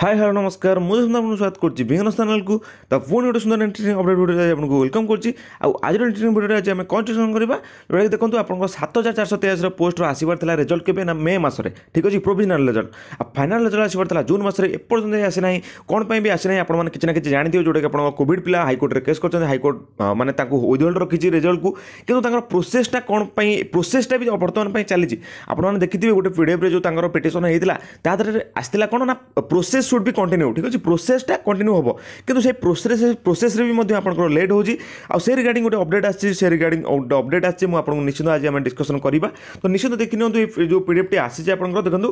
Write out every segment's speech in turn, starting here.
high hello ନମସ୍କାର ମୁଁ ସୁନ୍ଦର ଆପଣଙ୍କୁ ସ୍ୱାଗତ କରୁଛି ବିଜ୍ଞାନ ଚ୍ୟାନେଲକୁ ତ ପୁଣି ଗୋଟେ ସୁନ୍ଦର ଇଣ୍ଟରେଷ୍ଟିଂ ଅପଡ଼େଟ୍ ଭିଡ଼ିଓରେ ଆପଣଙ୍କୁ ୱେଲକମ୍ କରୁଛି ଆଉ ଆଜିର ଇଣ୍ଟରେଷ୍ଟିଂ ଭିଡ଼ିଓରେ ଆଜି ଆମେ କ'ଣ ଡିସ୍କସନ୍ କରିବା ଯେଉଁଟାକି ଦେଖନ୍ତୁ ଆପଣଙ୍କ ସାତ ହଜାର ଚାରିଶହ ତେୟାଅଶୀର ପୋଷ୍ଟର ଆସିବାର ଥିଲା ରେଜଲ୍ଟ କେବେ ନା ମେ ମାସରେ ଠିକ୍ ଅଛି ପ୍ରୋଭିଜନାଲ୍ ରେଜଲ୍ଟ ଆଉ ଫାଇନାଲ୍ ରେଜଲ୍ଟ ଆସିବାର ଥିଲା ଜୁନ୍ ମାସରେ ଏପର୍ଯ୍ୟନ୍ତ ଆସିନାହିଁ କ'ଣ ପାଇଁ ବି ଆସିନାହିଁ ଆପଣମାନେ କିଛି ନା କିଛି ଜାଣିଥିବେ ଯେଉଁଟାକି ଆପଣଙ୍କ କୋଭିଡ଼ ପିଲା ହାଇକୋର୍ଟରେ କେସ୍ କରିଛନ୍ତି ହାଇକୋର୍ଟ ମାନେ ତାଙ୍କୁ ୱିଦ୍ହୋଲ୍ଡ ରଖିଛି ରେଜଲ୍ଟକୁ କିନ୍ତୁ ତାଙ୍କର ପ୍ରୋସେସ୍ଟା କ'ଣ ପାଇଁ ପ୍ରୋସେସ୍ଟା ବି ବର୍ତ୍ତମାନ ପାଇଁ ଚାଲିଛି ଆପଣମାନେ ଦେଖିଥିବେ ଗୋଟେ ପିଡ଼ିଏଫ୍ରେ ଯେଉଁ ତାଙ୍କର ପିଟିସନ୍ ହେଇଥିଲା ତା ଦେହରେ ଆସିଥିଲା କ'ଣ ନା ପ୍ରୋସେସ୍ ସୁଡ୍ ବି କଣ୍ଟିନ୍ୟୁ ଠିକ୍ ଅଛି ପ୍ରୋସେସ୍ଟା କଣ୍ଟିନ୍ୟୁ ହେବ କିନ୍ତୁ ସେ ପ୍ରୋସେସ୍ ପ୍ରୋସେସ୍ରେ ବି ମଧ୍ୟ ଆପଣଙ୍କର ଲେଟ୍ ହେଉଛି ଆଉ ସେ ରିଗାର୍ଡ଼ିଂ ଗୋଟେ ଅପଡ଼େଟ୍ ଆସିଛି ସେ ରିଗାର୍ଡ଼ିଂ ଗୋଟେ ଅପଡ଼େଟ୍ ଆସିଛି ମୁଁ ଆପଣଙ୍କୁ ନିଶ୍ଚିନ୍ତ ଆଜି ଆମେ ଡିସ୍କସନ୍ କରିବା ତ ନିଶ୍ଚିନ୍ତ ଦେଖିନିଅନ୍ତୁ ଏ ଯେଉଁ ପିଡ଼ିଏଫ୍ଟି ଆସିଛି ଆପଣଙ୍କର ଦେଖନ୍ତୁ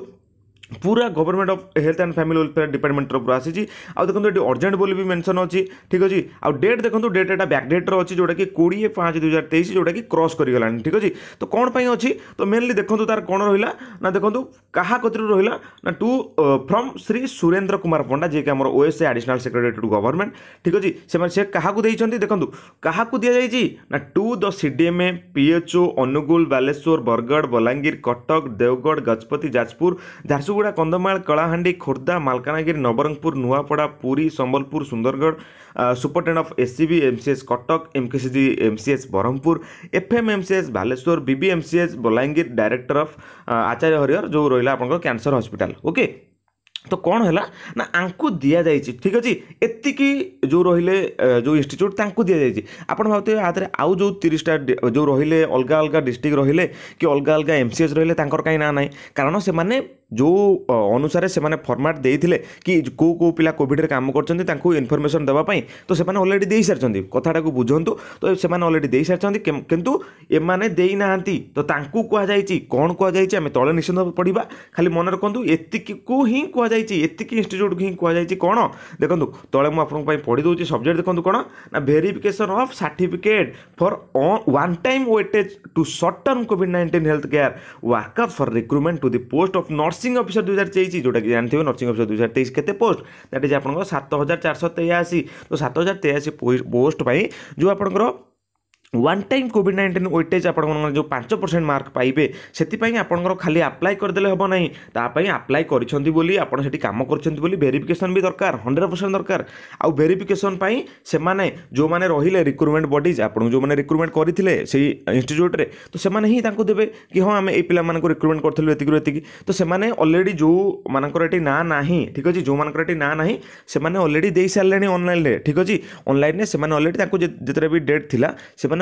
पूरा government of health and family welfare department तरफ आसी देखो ये अर्जेंट बोली भी मेनसन अच्छी ठीक अच्छे आउ डेट देखो डेट एटा बैक डेट रही जोटा कि कोड़े पाँच दुई हजार तेईस जोटा कि क्रस कर ठीक अच्छे तो कौन पर अच्छी तो मेनली देखो तार कौन रहा ना देखो क्या कति रहा ना टू फ्रम श्री सुरेन्द्र कुमार पंडा जी आम OSA additional secretary to government ठीक अच्छे से क्या देखते देखो क्या दि जाइए ना to the CDMO PHO Anugul Baleswar Bargarh Balangir Cuttack Deogarh Gajapati Jajpur झारसुग झारसुगुड़ा कंधमा कलाहां खोर्धा मलकानगिरी नवरंगपुर नुआपड़ा पूरी संबलपुर सुंदरगढ़ सुपरटेड of S C MCS Cuttack MKC M C MCS Brahmapur F M M C Baleswar B M C S Balangir director of Acharya Harihar जो रहा आप कैंसर हस्पिटाल ओके तो कौन है ना आंकु दिया जाए ठीक अच्छे एतिक जो रोहिले जो इंस्टीट्यूट ताकू दि जाए आपड़ भावते हैं हाथ आउ जो तीसटा जो रोहिले अलग अलग डिस्ट्रिक्ट रोहिले कि अलग अलग एम सी एस रही कहीं ना ना कारण से जो अनुसार से माने फॉर्मेट दे थे कि को को पिला कोविड रे काम करछन तांको इन्फॉर्मेशन देबा पई तो से माने ऑलरेडी देई सारछन कथाटा को बुझंतु तो से माने ऑलरेडी देई सारछन किंतु ए माने देई नाहंती तो तांको कोआ जाई छी कोन कोआ जाई छी हमें तळे निसंद पडिबा खाली मन रखंतु एति कि को ही कोआ जाई छी एति कि इंस्टिट्यूट को कोआ जाई छी कोन देखंतु तळे मु आपन पई पढी दउ छी सब्जेक्ट देखंतु कोन ना verification of certificate for one time weightage to short term कोविड-19 health care worker for recruitment to the post of nurse nursing officer ଦୁଇ ହଜାର ତେଇଶ ଯେଉଁଟାକି ଜାଣିଥିବେ ନର୍ସିଂ ଅଫିସର ଦୁଇ ହଜାର ତେଇଶ କେତେ ପୋଷ୍ଟ ଦ୍ୟାଟ୍ ଇଜ୍ ଆପଣଙ୍କର ସାତ ହଜାର ଚାରିଶହ ତେୟାଅଶୀ ତ ସାତ ହଜାର ତେୟାଅଶୀ ପୋଷ୍ଟ ପାଇଁ ଯେଉଁ ଆପଣଙ୍କର one time covid nineteen weightage आप जो पांच परसेंट मार्क पाइबे से आपंकर खाली आप्लाय करदे हम ना आप्लाय करम करेरीफिकेसन भी दरकार हंड्रेड परसेंट दरकार आउ भेरीफिकेसन से माने जो मैंने रही रिक्रुटमेंट बडीज आप जो मैंने रिक्रुटमेंट करते इनट्यूट्रे तो से देते कि हाँ आम ये पाला रिक्रुटमेंट करूँ एतिक तो से अलरेडी जो मानकर ना ना ठीक अच्छे जो मानकर ना ना से अलरेडी दे सारे अनल ठीक अच्छे अनलाइन से अलरेडी जितने भी डेट थी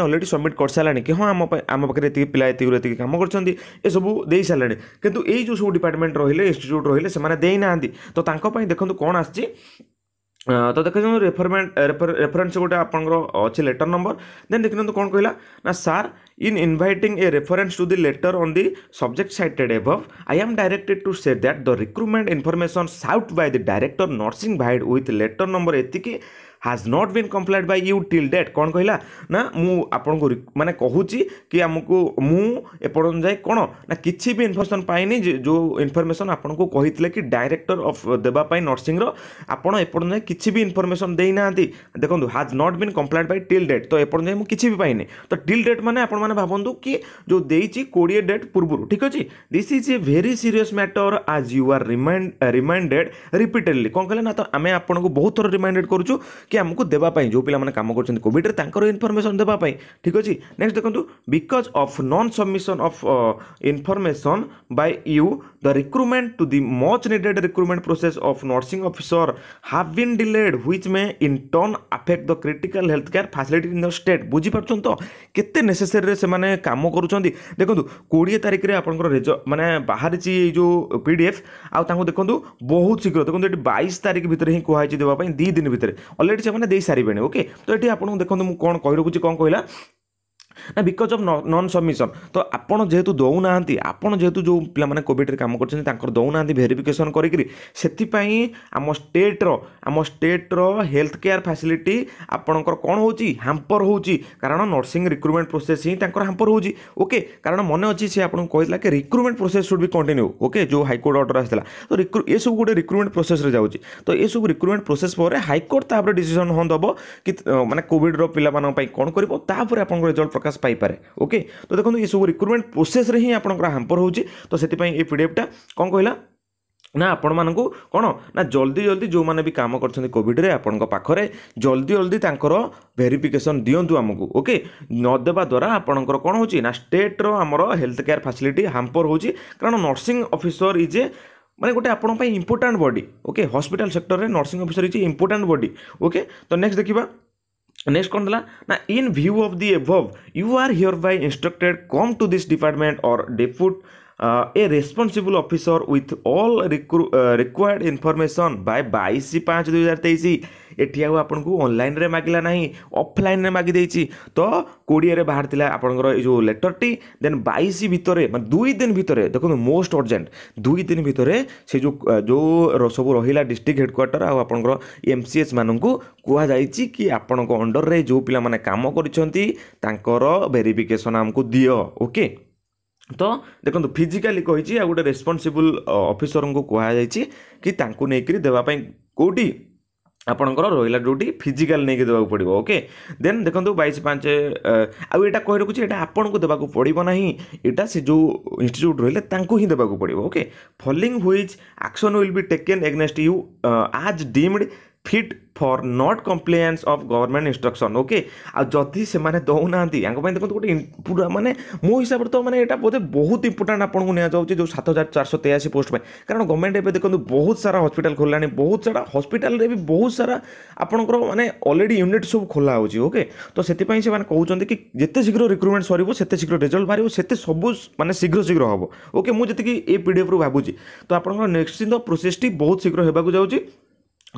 অলরেডি সাবমিট করছলা নে কি হ্যাঁ আমা আমাকরে ইতি পলাই ইতি গরে ইতি কাম করছந்தி এ সব দেইছলা নে কিন্তু এই যে সু ডিপার্টমেন্ট রইলে ইনস্টিটিউট রইলে সে মানে দেই নাந்தி তো তাকো পই দেখন্ত কোন আসছি তো দেখা জন রেফারমেন্ট রেফারেন্স গটা আপনগো অচ লেটার নাম্বার দেন দেখিনন্ত কোন কইলা না sir In inviting a reference to the letter on the subject cited above, I am directed to say that the recruitment information sought by the director Nursing Bhide with letter number ଏତିକି has not been complied by you till date କ'ଣ କହିଲା ନା ମୁଁ ଆପଣଙ୍କୁ ମାନେ କହୁଛି କି ଆମକୁ ମୁଁ ଏପର୍ଯ୍ୟନ୍ତ ଯାଏ କ'ଣ ନା କିଛି ବି ଇନଫର୍ମେସନ୍ ପାଇନି ଯେଉଁ ଇନଫର୍ମେସନ୍ ଆପଣଙ୍କୁ କହିଥିଲେ କି ଡାଇରେକ୍ଟର ଅଫ୍ ଦେବା ପାଇଁ ନର୍ସିଂର ଆପଣ ଏପର୍ଯ୍ୟନ୍ତ ଯାଏ କିଛି ବି ଇନଫର୍ମେସନ୍ ଦେଇନାହାନ୍ତି ଦେଖନ୍ତୁ has not been complied by till date ତ ଏପର୍ଯ୍ୟନ୍ତ ଯାଏ ମୁଁ କିଛି ବି ପାଇନି ତ ଟିଲ୍ ଡେଟ୍ ମାନେ ଆପଣ मैंने भावतु कि जो दे कोड़े डेट पूर्व ठीक अच्छे this is a very serious matter आज you are remind reminded repeatedly कौन कहे ना तो आम आपको बहुत थोड़ा रिमाइंडेड करूँ कि आमको देवाई जो पे कम करोड्रेक इनफर्मेसन देवाई ठीक अच्छे नेक्स्ट देखो because of non submission of information by you the recruitment to the much needed recruitment process of nursing officer have been delayed which may in turn affect the critical health care facility in the state बुझीप तो के সেমানে কাম করুচন্তি দেখন্তু 20 তারিখরে আপনকৰ raise মানে বাহারিছি এই যো PDF আউ তাঙ্কু দেখন্তু বহুত শীঘ্র দেখন্তু এটি 22 তারিখ ভিতরে হি কোহাইছি দেবা পাই 2 দিন ভিতরে অলরেডি সেমানে দেই সারিবেনি ওকে তো এটি আপনকু দেখন্তু মু কোন কই রকুছি কোন কইলা ନା ବିକଜ୍ ଅଫ୍ ନନ୍ ସବମିସନ୍ ତ ଆପଣ ଯେହେତୁ ଦେଉନାହାନ୍ତି ଆପଣ ଯେହେତୁ ଯେଉଁ ପିଲାମାନେ କୋଭିଡ଼ରେ କାମ କରୁଛନ୍ତି ତାଙ୍କର ଦେଉନାହାନ୍ତି ଭେରିଫିକେସନ୍ କରିକିରି ସେଥିପାଇଁ ଆମ ଷ୍ଟେଟ୍ର ଆମ ଷ୍ଟେଟ୍ର ହେଲ୍ଥ କେୟାର ଫ୍ୟାସିଲିଟି ଆପଣଙ୍କର କ'ଣ ହେଉଛି ହାମ୍ପର ହେଉଛି କାରଣ ନର୍ସିଂ ରିକ୍ରୁଟମେଣ୍ଟ ପ୍ରୋସେସ୍ ହିଁ ତାଙ୍କର ହାମ୍ପର ହେଉଛି ଓକେ କାରଣ ମନେ ଅଛି ସେ ଆପଣଙ୍କୁ କହିଥିଲା କି recruitment process should be continue okay ଯେଉଁ ହାଇକୋର୍ଟ ଅର୍ଡ଼ର ଆସିଥିଲା ତ ରିକ୍ରୁ ଏସବୁ ଗୋଟେ ରିକ୍ରୁଟମେଣ୍ଟ ପ୍ରୋସେସ୍ରେ ଯାଉଛି ତ ଏସବୁ ରିକ୍ରୁଟମେଣ୍ଟ ପ୍ରୋସେସ୍ ପରେ ହାଇକୋର୍ଟ ତାପରେ ଡିସିସନ୍ ହଁ ଦେବ କି ମାନେ କୋଭିଡ଼୍ର ପିଲାମାନଙ୍କ ପାଇଁ କ'ଣ କରିବ ତାପରେ ଆପଣଙ୍କ ରେଜଲ୍ଟ ପ୍ରକାଶ ପ୍ରକାଶ ପାଇପାରେ ଓକେ ତ ଦେଖନ୍ତୁ ଏସବୁ ରିକ୍ରୁଟମେଣ୍ଟ ପ୍ରୋସେସ୍ରେ ହିଁ ଆପଣଙ୍କର ହାମ୍ପର ହେଉଛି ତ ସେଥିପାଇଁ ଏ ପିଡ଼ିଏଫ୍ଟା କ'ଣ କହିଲା ନା ଆପଣମାନଙ୍କୁ କ'ଣ ନା ଜଲ୍ଦି ଜଲ୍ଦି ଯେଉଁମାନେ ବି କାମ କରିଛନ୍ତି କୋଭିଡ଼ରେ ଆପଣଙ୍କ ପାଖରେ ଜଲ୍ଦି ଜଲ୍ଦି ତାଙ୍କର ଭେରିଫିକେସନ୍ ଦିଅନ୍ତୁ ଆମକୁ ଓକେ ନଦେବା ଦ୍ୱାରା ଆପଣଙ୍କର କ'ଣ ହେଉଛି ନା ଷ୍ଟେଟ୍ର ଆମର ହେଲ୍ଥ କେୟାର ଫାସିଲିଟି ହାମ୍ପର ହେଉଛି କାରଣ ନର୍ସିଂ ଅଫିସର ଇଜ୍ ଏ ମାନେ ଗୋଟେ ଆପଣଙ୍କ ପାଇଁ ইম্পর্টাট ବଡ଼ି ଓକେ হসপিটাল সেক্টরের ନର୍ସିଂ অফিসর হচ্ছে ইম্পর্টাট ବଡ଼ି ଓକେ ତ নেক্সট ଦେଖିବା नेक्स्ट कौन था ना in view of the above you are hereby instructed come to this department और depute a responsible officer with all required information by बैश पाँच दुई हजार तेईस ଏଠି ଆଉ ଆପଣଙ୍କୁ ଅନଲାଇନ୍ରେ ମାଗିଲା ନାହିଁ ଅଫଲାଇନ୍ରେ ମାଗିଦେଇଛି ତ କୋଡ଼ିଏରେ ବାହାରିଥିଲା ଆପଣଙ୍କର ଏଇ ଯେଉଁ ଲେଟର୍ଟି ଦେନ୍ ବାଇଶ ଭିତରେ ମାନେ ଦୁଇ ଦିନ ଭିତରେ ଦେଖନ୍ତୁ ମୋଷ୍ଟ ଅର୍ଜେଣ୍ଟ ଦୁଇ ଦିନ ଭିତରେ ସେ ଯେଉଁ ଯେଉଁ ସବୁ ରହିଲା ଡିଷ୍ଟ୍ରିକ୍ଟ ହେଡ଼କ୍ୱାର୍ଟର ଆଉ ଆପଣଙ୍କର ଏମ୍ ସି ଏଚ୍ ମାନଙ୍କୁ କୁହାଯାଇଛି କି ଆପଣଙ୍କ ଅଣ୍ଡରରେ ଯେଉଁ ପିଲାମାନେ କାମ କରିଛନ୍ତି ତାଙ୍କର ଭେରିଫିକେସନ୍ ଆମକୁ ଦିଅ ଓକେ ତ ଦେଖନ୍ତୁ ଫିଜିକାଲି କହିଛି ଆଉ ଗୋଟେ ରେସ୍ପନ୍ସିବୁଲ୍ ଅଫିସରଙ୍କୁ କୁହାଯାଇଛି କି ତାଙ୍କୁ ନେଇକରି ଦେବା ପାଇଁ କେଉଁଠି ଆପଣଙ୍କର ରହିଲା ଡ୍ୟୁଟି ଫିଜିକାଲ୍ ନେଇକି ଦେବାକୁ ପଡ଼ିବ ଓକେ ଦେନ୍ ଦେଖନ୍ତୁ ବାଇଶ ପାଞ୍ଚ ଆଉ ଏଇଟା କହି ରଖୁଛି ଏଇଟା ଆପଣଙ୍କୁ ଦେବାକୁ ପଡ଼ିବ ନାହିଁ ଏଇଟା ସେ ଯେଉଁ ଇନଷ୍ଟିଚ୍ୟୁଟ୍ ରହିଲେ ତାଙ୍କୁ ହିଁ ଦେବାକୁ ପଡ଼ିବ okay failing which action will be taken against you as deemed fit for not compliance of government instruction okay ଆଉ ଯଦି ସେମାନେ ଦେଉନାହାନ୍ତି ୟାଙ୍କ ପାଇଁ ଦେଖନ୍ତୁ ଗୋଟେ ପୁରା ମାନେ ମୋ ହିସାବରେ ତ ମାନେ ଏଇଟା ବୋଧେ ବହୁତ ଇମ୍ପୋର୍ଟାଣ୍ଟ ଆପଣଙ୍କୁ ନିଆଯାଉଛି ଯେଉଁ ସାତ ହଜାର ଚାରିଶହ ତେୟାଅଶୀ ପୋଷ୍ଟ ପାଇଁ କାରଣ ଗଭର୍ଣ୍ଣମେଣ୍ଟ ଏବେ ଦେଖନ୍ତୁ ବହୁତ ସାରା ହସ୍ପିଟାଲ ଖୋଲିଲାଣି ବହୁତ ସାରା ହସ୍ପିଟାଲରେ ବି ବହୁତ ସାରା ଆପଣଙ୍କର ମାନେ ଅଲରେଡ଼ି ୟୁନିଟ୍ ସବୁ ଖୋଲା ହେଉଛି ଓକେ ତ ସେଥିପାଇଁ ସେମାନେ କହୁଛନ୍ତି କି ଯେତେ ଶୀଘ୍ର ରିକ୍ରୁଟମେଣ୍ଟ ସରିବ ସେତେ ଶୀଘ୍ର ରେଜଲ୍ଟ ବାହାରିବ ସେତେ ସବୁ ମାନେ ଶୀଘ୍ର ଶୀଘ୍ର ହେବ ଓକେ ମୁଁ ଯେତିକି ଏ ପିଡ଼ିଏଫ୍ରୁ ଭାବୁଛି ତ ଆପଣଙ୍କର ନିଶ୍ଚିନ୍ତ ପ୍ରୋସେସ୍ଟି ବହୁତ ଶୀଘ୍ର ହେବାକୁ ଯାଉଛି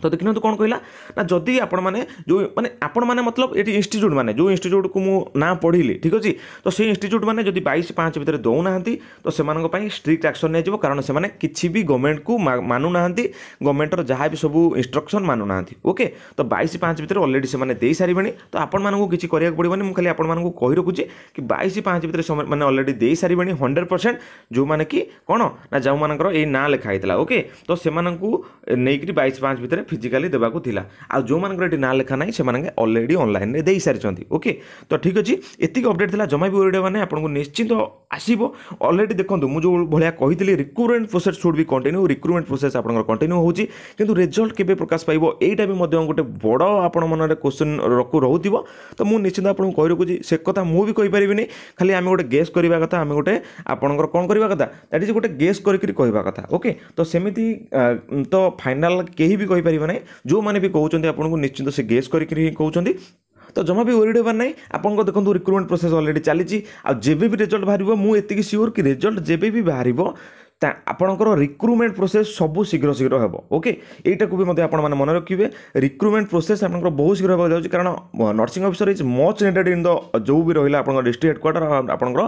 ତ ଦେଖିନିଅନ୍ତୁ କ'ଣ କହିଲା ନା ଯଦି ଆପଣମାନେ ଯେଉଁ ମାନେ ଆପଣମାନେ ମତଲବ ଏଠି ଇନଷ୍ଟିଚ୍ୟୁଟ୍ ମାନେ ଯେଉଁ ଇନଷ୍ଟିଚ୍ୟୁଟ୍କୁ ମୁଁ ନାଁ ପଢ଼ିଲି ଠିକ୍ ଅଛି ତ ସେଇ ଇନଷ୍ଟିଚ୍ୟୁଟ୍ ମାନେ ଯଦି ବାଇଶ ପାଞ୍ଚ ଭିତରେ ଦେଉନାହାନ୍ତି ତ ସେମାନଙ୍କ ପାଇଁ ଷ୍ଟ୍ରିକ୍ଟ ଆକ୍ସନ୍ ନିଆଯିବ କାରଣ ସେମାନେ କିଛି ବି ଗଭର୍ଣ୍ଣମେଣ୍ଟକୁ ମାନୁନାହାନ୍ତି ଗଭର୍ଣ୍ଣମେଣ୍ଟର ଯାହା ବି ସବୁ ଇନଷ୍ଟ୍ରକ୍ସନ୍ ମାନୁନାହାନ୍ତି ଓକେ ତ ବାଇଶ ପାଞ୍ଚ ଭିତରେ ଅଲରେଡ଼ି ସେମାନେ ଦେଇସାରିବେଣି ତ ଆପଣମାନଙ୍କୁ କିଛି କରିବାକୁ ପଡ଼ିବନି ମୁଁ ଖାଲି ଆପଣମାନଙ୍କୁ କହି ରଖୁଛି କି ବାଇଶ ପାଞ୍ଚ ଭିତରେ ମାନେ ଅଲରେଡ଼ି ଦେଇସାରିବେଣି ହଣ୍ଡ୍ରେଡ଼ ପରସେଣ୍ଟ ଯେଉଁମାନେ କି କ'ଣ ନା ଯେଉଁମାନଙ୍କର ଏଇ ନାଁ ଲେଖା ହେଇଥିଲା ଓକେ ତ ସେମାନଙ୍କୁ ନେଇକରି ବାଇଶ ପାଞ୍ଚ ଭିତରେ ଫିଜିକାଲି ଦେବାକୁ ଥିଲା ଆଉ ଯେଉଁମାନଙ୍କର ଏଠି ନାଁ ଲେଖା ନାହିଁ ସେମାନେ ଅଲରେଡ଼ି ଅନଲାଇନ୍ରେ ଦେଇସାରିଛନ୍ତି ଓକେ ତ ଠିକ୍ ଅଛି ଏତିକି ଅପଡ଼େଟ୍ ଥିଲା ଜମା ବି ଓଡ଼ିଆ ମାନେ ଆପଣଙ୍କୁ ନିଶ୍ଚିନ୍ତ ଆସିବ ଅଲରେଡ଼ି ଦେଖନ୍ତୁ ମୁଁ ଯେଉଁ ଭଳିଆ କହିଥିଲି recruitment process should be continue recruitment process ଆପଣଙ୍କର କଣ୍ଟିନ୍ୟୁ ହେଉଛି କିନ୍ତୁ ରେଜଲ୍ଟ କେବେ ପ୍ରକାଶ ପାଇବ ଏଇଟା ବି ମଧ୍ୟ ଗୋଟେ ବଡ଼ ଆପଣ ମନରେ କୋଶ୍ଚିନ୍ ରହୁଥିବ ତ ମୁଁ ନିଶ୍ଚିନ୍ତ ଆପଣଙ୍କୁ କହି ରଖୁଛି ସେ କଥା ମୁଁ ବି କହିପାରିବିନି ଖାଲି ଆମେ ଗୋଟେ ଗେସ୍ କରିବା କଥା ଆମେ ଗୋଟେ ଆପଣଙ୍କର କ'ଣ କରିବା କଥା ଦ୍ୟାଟ୍ ଇଜ୍ ଗୋଟେ ଗେସ୍ କରିକିରି କହିବା କଥା ଓକେ ତ ସେମିତି ତ ଫାଇନାଲ୍ କେହି ବି କହିପାରିବେ ହେଇପାରିବ ନାହିଁ ଯେଉଁମାନେ ବି କହୁଛନ୍ତି ଆପଣଙ୍କୁ ନିଶ୍ଚିନ୍ତ ସେ ଗେସ୍ କରିକି ହିଁ କହୁଛନ୍ତି ତ ଜମା ବି ୱରିଡ଼ ହେବାର ନାହିଁ ଆପଣଙ୍କ ଦେଖନ୍ତୁ ରିକ୍ରୁଟମେଣ୍ଟ ପ୍ରୋସେସ୍ ଅଲରେଡ଼ି ଚାଲିଛି ଆଉ ଯେବେ ବି ରେଜଲ୍ଟ ବାହାରିବ ମୁଁ ଏତିକି ସିଓର୍ କି ରେଜଲ୍ଟ ଯେବେ ବି ବାହାରିବ ଆପଣଙ୍କର ରିକ୍ରୁଟମେଣ୍ଟ ପ୍ରୋସେସ୍ ସବୁ ଶୀଘ୍ର ଶୀଘ୍ର ହେବ ଓକେ ଏଇଟାକୁ ବି ମଧ୍ୟ ଆପଣମାନେ ମନେ ରଖିବେ ରିକ୍ରୁଟମେଣ୍ଟ ପ୍ରୋସେସ୍ ଆପଣଙ୍କର ବହୁତ ଶୀଘ୍ର ହେବାକୁ ଯାଉଛି କାରଣ nursing officer is much needed in the ଯେଉଁ ବି ରହିଲା ଆପଣଙ୍କ ଡିଷ୍ଟ୍ରିକ୍ଟ ହେଡ଼କ୍ୱାର୍ଟର ଆପଣଙ୍କର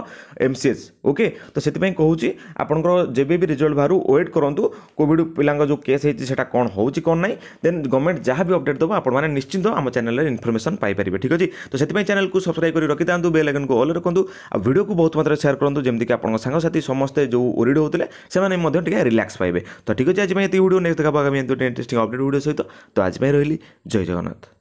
ଏମ୍ ସି ଏସ୍ ଓକେ ତ ସେଥିପାଇଁ କହୁଛି ଆପଣଙ୍କର ଯେବେ ବି ରେଜଲ୍ଟ ବାହାରୁ ୱେଟ୍ କରନ୍ତୁ କୋଭିଡ଼ ପିଲାଙ୍କ ଯେଉଁ କେସ୍ ହେଇଛି ସେଇଟା କ'ଣ ହେଉଛି କ'ଣ ନାହିଁ ଦେନ୍ ଗଭର୍ଣ୍ଣମେଣ୍ଟ ଯାହା ବି ଅପଡ଼େଟ୍ ଦେବ ଆପଣମାନେ ନିଶ୍ଚିନ୍ତ ଆମ ଚ୍ୟାନେଲରେ ଇନଫର୍ମେସନ୍ ପାଇପାରିବେ ଠିକ୍ ଅଛି ତ ସେଥିପାଇଁ ଚ୍ୟାନେଲକୁ ସବସ୍କ୍ରାଇବ୍ କରି ରଖିଥାନ୍ତୁ ବେଲ୍ ଆଇକନ୍କୁ ଅଲ୍ ରଖନ୍ତୁ ଆଉ ଭିଡ଼ିଓକୁ ବହୁତ ମାତ୍ରାରେ ସେୟାର କରନ୍ତୁ ଯେମିତିକି ଆପଣଙ୍କ ସାଙ୍ଗସାଥି ସମସ୍ତେ ଯେଉଁ ଓରିଡ଼ ହେଉଥିଲେ ସେମାନେ ମଧ୍ୟ ଟିକେ ରିଲାକ୍ସ ପାଇବେ ତ ଠିକ୍ ଅଛି ଆଜି ପାଇଁ ଏତିକି ଭିଡ଼ିଓ ନେକ୍ସଟ ଦେଖା ପାଖା ଏମିତି ଇଣ୍ଟରେଷ୍ଟିଂ ଅପଡ଼େଟ୍ ଭିଡ଼ିଓ ସହିତ ତ ଆଜି ପାଇଁ ରହିଲି ଜୟ ଜଗନ୍ନାଥ